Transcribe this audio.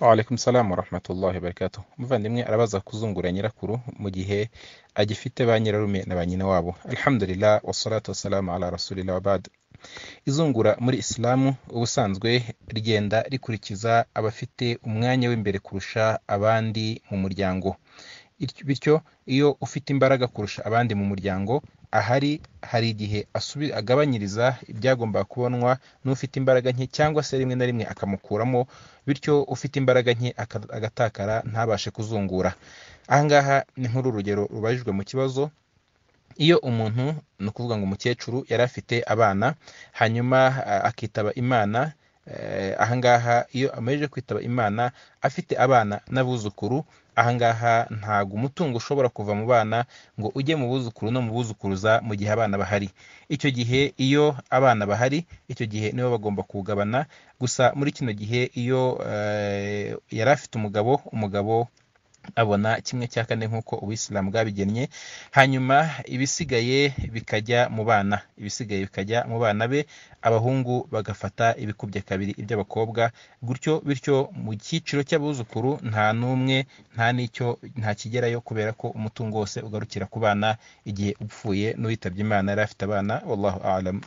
Waalaikum salamu warahmatullahi wabarakatuh umuvandimwe arabaza kuzungura nyirakuru mu gihe agifite ba nyirarume na ba nyina wabo alhamdulillah wassalatu wassalamu ala rasulillah wabad izungura muri isilamu ubusanzwe rigenda rikurikiza abafite umwanya w'imbere kurusha abandi mu muryango bityo iyo ufite imbaraga kurusha abandi mu muryango ahari hari igihe agabanyiriza ibyagomba kubonwa n'ufite imbaraga nke cyangwa se rimwe na rimwe akamukuramo bityo ufite imbaraga nke agatakara ntabashe kuzungura ahangaha ni nk'uru rugero rubajijwe mu kibazo iyo umuntu ni ukuvuga ngo umukecuru yari afite abana hanyuma akitaba imana Eh, ahangaha iyo amaze kwitaba imana afite abana n'abuzukuru ahangaha ntabwo umutungo ushobora kuva mu bana ngo ujye mu buzukuru no mu buzukuruza mu gihe abana bahari icyo gihe iyo abana bahari icyo gihe nibo bagomba kugabana gusa muri kino gihe iyo eh, yari afite umugabo umugabo abona kimwe cya kane nk'uko ubuyisilamu bwabigennye hanyuma ibisigaye bikajya mu bana ibisigaye bikajya mu bana be abahungu bagafata ibikubye kabiri iby'abakobwa gutyo bityo mu cyiciro cy'abuzukuru nta n'umwe nta n'icyo ntakigerayo kubera ko umutungo wose ugarukira ku bana igihe upfuye n'uwitabye imana yari afite abana wallahu alamu